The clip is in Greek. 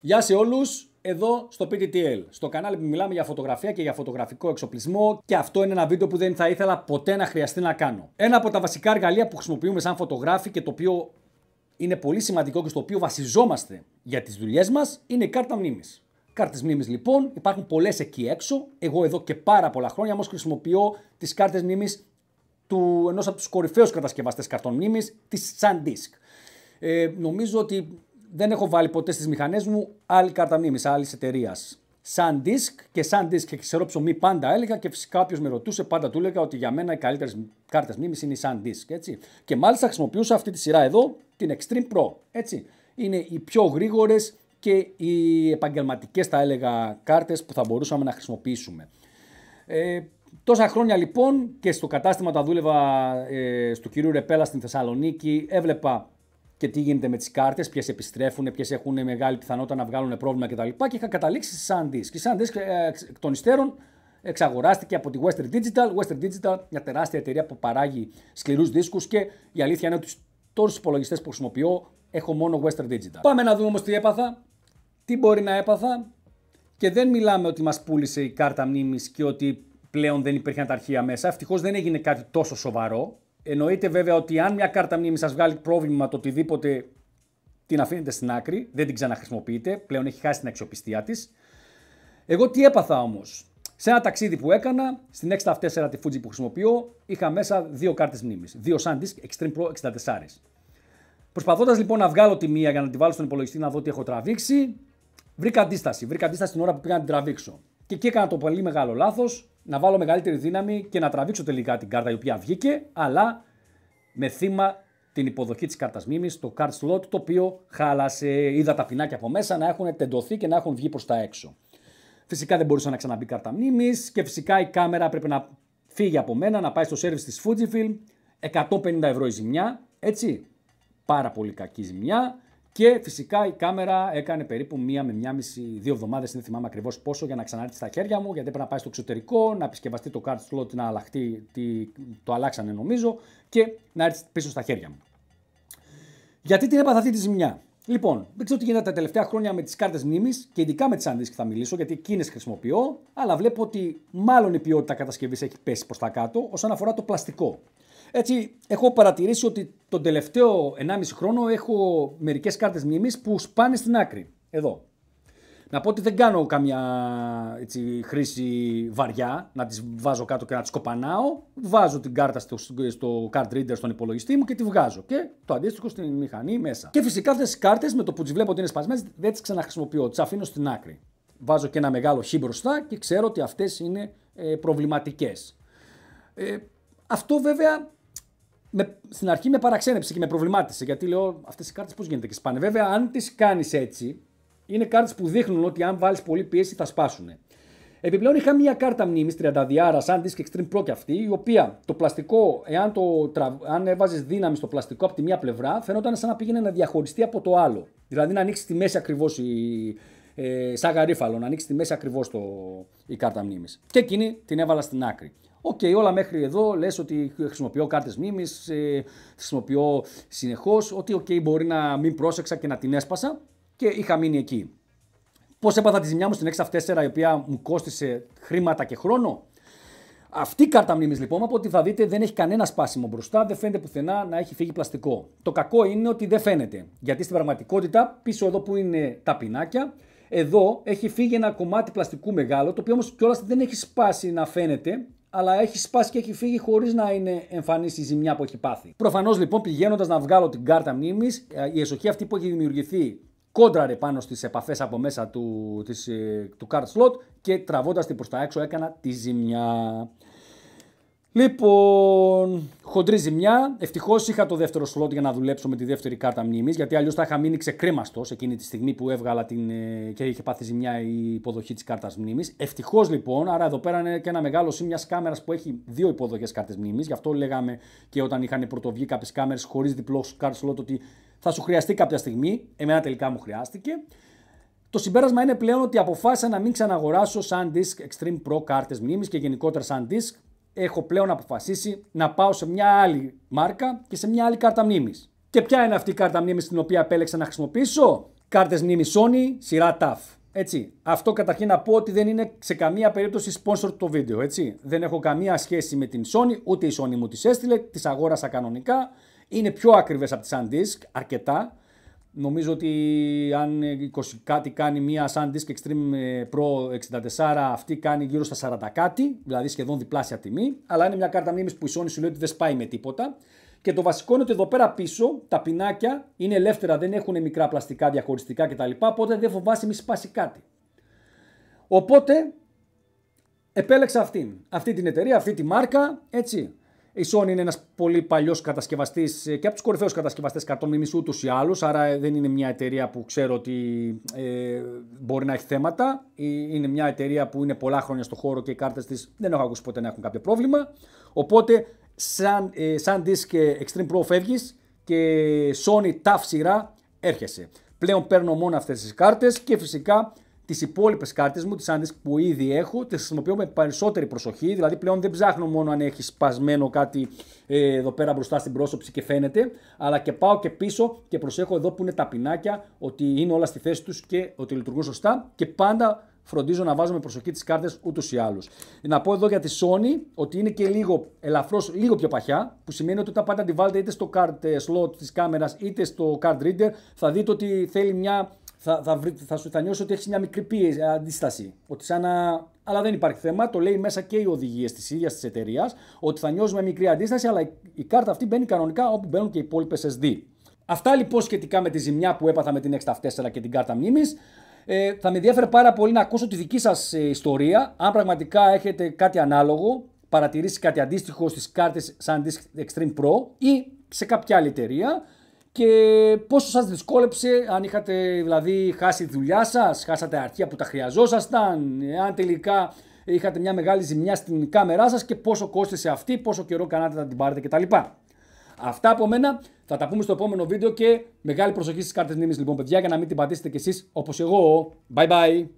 Γεια σε όλους, εδώ στο PTTL, στο κανάλι που μιλάμε για φωτογραφία και για φωτογραφικό εξοπλισμό και αυτό είναι ένα βίντεο που δεν θα ήθελα ποτέ να χρειαστεί να κάνω. Ένα από τα βασικά εργαλεία που χρησιμοποιούμε σαν φωτογράφοι και το οποίο είναι πολύ σημαντικό και στο οποίο βασιζόμαστε για τις δουλειές μας είναι η κάρτα μνήμης. Κάρτες μνήμης λοιπόν, υπάρχουν πολλές εκεί έξω, εγώ εδώ και πάρα πολλά χρόνια όμως χρησιμοποιώ τις κάρτες μνήμης του ενός από τους κορυφαίους κατασκευαστές καρτών μνήμης, της SanDisk. Ε, νομίζω ότι δεν έχω βάλει ποτέ στις μηχανές μου άλλη κάρτα μνήμης, άλλη εταιρείας. Σαν disk και σαν disk και ξερό ψωμί πάντα έλεγα και φυσικά κάποιος με ρωτούσε πάντα του έλεγα ότι για μένα οι καλύτερες κάρτες μνήμης είναι η σαν disk. Έτσι. Και μάλιστα χρησιμοποιούσα αυτή τη σειρά εδώ, την Extreme Pro. Έτσι. Είναι οι πιο γρήγορες και οι επαγγελματικές, θα έλεγα, κάρτες που θα μπορούσαμε να χρησιμοποιήσουμε. Ε, Τόσα χρόνια λοιπόν και στο κατάστημα τα δούλευα ε, στο κυρίου Ρεπέλα στην Θεσσαλονίκη έβλεπα και τι γίνεται με τις κάρτες, ποιες επιστρέφουν, ποιες έχουν μεγάλη πιθανότητα να βγάλουν πρόβλημα κτλ. Και είχα καταλήξει στη SanDisk. Η SanDisk ε, εκ των υστέρων εξαγοράστηκε από τη Western Digital. Western Digital, μια τεράστια εταιρεία που παράγει σκληρούς δίσκους και η αλήθεια είναι ότι τόσους υπολογιστές που χρησιμοποιώ έχω μόνο Western Digital. Πάμε να δούμε όμως τι έπαθα, τι μπορεί να έπαθα. Και δεν μιλάμε ότι μας πούλησε η κάρτα μνήμης και ότι πλέον δεν υπήρχαν τα αρχεία μέσα. Ευτυχώς δεν έγινε κάτι τόσο σοβαρό. Εννοείται βέβαια ότι αν μια κάρτα μνήμης σας βγάλει πρόβλημα το οτιδήποτε, την αφήνετε στην άκρη, δεν την ξαναχρησιμοποιείτε, πλέον έχει χάσει την αξιοπιστία της. Εγώ τι έπαθα όμως. Σε ένα ταξίδι που έκανα, στην 64 τη Fuji που χρησιμοποιώ, είχα μέσα δύο κάρτες μνήμης. Δύο SanDisk Extreme Pro 64. Προσπαθώντας λοιπόν να βγάλω τη μία για να τη βάλω στον υπολογιστή να δω τι έχω τραβήξει, βρήκα αντίσταση. Βρήκα αντίσταση την ώρα που πήγα να την τραβήξω. Και εκεί έκανα το πολύ μεγάλο λάθος να βάλω μεγαλύτερη δύναμη και να τραβήξω τελικά την κάρτα η οποία βγήκε, αλλά με θύμα την υποδοχή της κάρτας μνήμης, το card slot, το οποίο χάλασε. Είδα τα πινάκια από μέσα να έχουν τεντωθεί και να έχουν βγει προς τα έξω. Φυσικά δεν μπορούσε να ξαναμπεί κάρτα μνήμης και φυσικά η κάμερα πρέπει να φύγει από μένα, να πάει στο service της Fujifilm. 150 ευρώ η ζημιά, έτσι. Πάρα πολύ κακή ζημιά. Και φυσικά η κάμερα έκανε περίπου μία με μία μισή, δύο εβδομάδες, δεν θυμάμαι ακριβώς πόσο, για να ξανάρθει στα χέρια μου, γιατί έπρεπε να πάει στο εξωτερικό, να επισκευαστεί το card slot, να αλλάχτεί, το αλλάξανε νομίζω, και να έρθει πίσω στα χέρια μου. Γιατί την έπαθα αυτή τη ζημιά. Λοιπόν, δεν ξέρω τι γίνεται τα τελευταία χρόνια με τις κάρτες μνήμης και ειδικά με τις αντίστοιχες θα μιλήσω, γιατί εκείνες χρησιμοποιώ, αλλά βλέπω ότι μάλλον η ποιότητα κατασκευής έχει πέσει προς τα κάτω όσον αφορά το πλαστικό. Έτσι, έχω παρατηρήσει ότι τον τελευταίο 1,5 χρόνο έχω μερικές κάρτες μνήμης που σπάνε στην άκρη. Εδώ. Να πω ότι δεν κάνω καμιά έτσι, χρήση βαριά, να τις βάζω κάτω και να τις κοπανάω. Βάζω την κάρτα στο, στο card reader στον υπολογιστή μου και τη βγάζω. Και το αντίστοιχο στην μηχανή μέσα. Και φυσικά αυτές τις κάρτες με το που τις βλέπω ότι είναι σπασμένες δεν τις ξαναχρησιμοποιώ, τις αφήνω στην άκρη. Βάζω και ένα μεγάλο χ μπροστά και ξέρω ότι αυτές είναι ε, προβληματικές. Ε, αυτό βέβαια με, στην αρχή με παραξένεψε και με προβλημάτισε γιατί λέω αυτές οι κάρτες πώς γίνεται και σπάνε. Βέβαια, αν τις κάνεις έτσι, είναι κάρτες που δείχνουν ότι αν βάλεις πολύ πίεση θα σπάσουν. Επιπλέον είχα μια κάρτα μνήμης 30 διάρα, σαν Disk Extreme Pro και αυτή, η οποία το πλαστικό, εάν, το, αν έβαζες δύναμη στο πλαστικό από τη μία πλευρά, φαινόταν σαν να πήγαινε να διαχωριστεί από το άλλο. Δηλαδή να ανοίξει τη μέση ακριβώς η. Ε, σαν γαρίφαλο, να ανοίξει τη μέση ακριβώς η κάρτα μνήμης. Και εκείνη την έβαλα στην άκρη. Οκ, okay, όλα μέχρι εδώ λες ότι χρησιμοποιώ κάρτες μνήμης, ε, χρησιμοποιώ συνεχώς, ότι οκ, okay, μπορεί να μην πρόσεξα και να την έσπασα και είχα μείνει εκεί. Πώς έπαθα τη ζημιά μου στην 6-4 η οποία μου κόστησε χρήματα και χρόνο. Αυτή η κάρτα μνήμης λοιπόν, από ό,τι θα δείτε, δεν έχει κανένα σπάσιμο μπροστά, δεν φαίνεται πουθενά να έχει φύγει πλαστικό. Το κακό είναι ότι δεν φαίνεται. Γιατί στην πραγματικότητα, πίσω εδώ που είναι τα πινάκια, εδώ έχει φύγει ένα κομμάτι πλαστικού μεγάλο, το οποίο όμως κιόλας δεν έχει σπάσει να φαίνεται, αλλά έχει σπάσει και έχει φύγει χωρίς να είναι εμφανής η ζημιά που έχει πάθει. Προφανώς λοιπόν πηγαίνοντας να βγάλω την κάρτα μνήμης, ε, η εσοχή αυτή που έχει δημιουργηθεί κόντραρε πάνω στις επαφές από μέσα του, της, ε, του card slot και τραβώντας την προς τα έξω έκανα τη ζημιά. Λοιπόν, Χοντρή ζημιά. Ευτυχώς είχα το δεύτερο σλότ για να δουλέψω με τη δεύτερη κάρτα μνήμης, γιατί αλλιώς θα είχα μείνει ξεκρέμαστος εκείνη τη στιγμή που έβγαλα την, ε, και είχε πάθει ζημιά η υποδοχή της κάρτας μνήμης. Ευτυχώς λοιπόν, άρα εδώ πέρα είναι και ένα μεγάλο σύμ μιας κάμερας που έχει δύο υποδοχές κάρτες μνήμης. Γι' αυτό λέγαμε και όταν είχαν πρωτοβγεί κάποιες κάμερες χωρίς διπλό card slot ότι θα σου χρειαστεί κάποια στιγμή. Εμένα τελικά μου χρειάστηκε. Το συμπέρασμα είναι πλέον ότι αποφάσισα να μην ξαναγοράσω σαν Extreme Pro κάρτες μνήμης και γενικότερα σαν έχω πλέον αποφασίσει να πάω σε μια άλλη μάρκα και σε μια άλλη κάρτα μνήμης. Και ποια είναι αυτή η κάρτα μνήμης την οποία επέλεξα να χρησιμοποιήσω, Κάρτες μνήμης Sony, σειρά TAF. Έτσι. Αυτό καταρχήν να πω ότι δεν είναι σε καμία περίπτωση sponsor το βίντεο. Έτσι. Δεν έχω καμία σχέση με την Sony, ούτε η Sony μου τις έστειλε, τις αγόρασα κανονικά. Είναι πιο ακριβές από τις SanDisk, αρκετά. Νομίζω ότι αν 20 κάτι κάνει μία SanDisk Extreme ε, Pro 64, αυτή κάνει γύρω στα 40 κάτι, δηλαδή σχεδόν διπλάσια τιμή. Αλλά είναι μια κάρτα μνήμης που η Sony σου λέει ότι δεν σπάει με τίποτα. Και το βασικό είναι ότι εδώ πέρα πίσω τα πινάκια είναι ελεύθερα, δεν έχουν μικρά πλαστικά διαχωριστικά κτλ. Οπότε δεν φοβάσαι μη σπάσει κάτι. Οπότε επέλεξα αυτήν. Αυτή την εταιρεία, αυτή τη μάρκα, έτσι. Η Sony είναι ένας πολύ παλιός κατασκευαστής ε, και από τους κορυφαίους κατασκευαστές καρτών μήνυ ούτω ή άλλω. Άρα ε, δεν είναι μια εταιρεία που ξέρω ότι ε, μπορεί να έχει θέματα. Είναι μια εταιρεία που είναι πολλά χρόνια στο χώρο και οι κάρτες της δεν έχω ακούσει ποτέ να έχουν κάποιο πρόβλημα. Οπότε, σαν, ε, σαν Extreme Pro φεύγεις και Sony TAF σειρά έρχεσαι. Πλέον παίρνω μόνο αυτές τις κάρτες και φυσικά τις υπόλοιπες κάρτες μου, τις άντε που ήδη έχω, τις χρησιμοποιώ με περισσότερη προσοχή. Δηλαδή πλέον δεν ψάχνω μόνο αν έχει σπασμένο κάτι ε, εδώ πέρα μπροστά στην πρόσωψη και φαίνεται, αλλά και πάω και πίσω και προσέχω εδώ που είναι τα πινάκια ότι είναι όλα στη θέση τους και ότι λειτουργούν σωστά και πάντα φροντίζω να βάζω με προσοχή τις κάρτες ούτως ή άλλως. Να πω εδώ για τη Sony ότι είναι και λίγο ελαφρώς, λίγο πιο παχιά, που σημαίνει ότι όταν πάτε τη βάλετε είτε στο card ε, slot της κάμερας είτε στο card reader, θα δείτε ότι θέλει μια θα, θα, βρει, θα, σου θα νιώσει ότι έχεις μια μικρή πίεση, ε, αντίσταση. Ότι σαν Αλλά δεν υπάρχει θέμα, το λέει μέσα και οι οδηγίες της ίδιας της εταιρείας, ότι θα νιώσουμε μικρή αντίσταση, αλλά η, κάρτα αυτή μπαίνει κανονικά όπου μπαίνουν και οι υπόλοιπε SD. Αυτά λοιπόν σχετικά με τη ζημιά που έπαθα με την 64 4 και την κάρτα μνήμης. Ε, θα με ενδιαφέρε πάρα πολύ να ακούσω τη δική σας ε, ιστορία. Αν πραγματικά έχετε κάτι ανάλογο, παρατηρήσεις κάτι αντίστοιχο στις κάρτες σαν Extreme Pro ή σε κάποια άλλη εταιρεία και πόσο σας δυσκόλεψε, αν είχατε δηλαδή χάσει τη δουλειά σας, χάσατε αρχεία που τα χρειαζόσασταν, αν τελικά είχατε μια μεγάλη ζημιά στην κάμερά σας και πόσο κόστησε αυτή, πόσο καιρό κάνατε να την πάρετε κτλ. Αυτά από μένα θα τα πούμε στο επόμενο βίντεο και μεγάλη προσοχή στις κάρτες μνήμης λοιπόν παιδιά για να μην την πατήσετε κι εσείς όπως εγώ. Bye bye!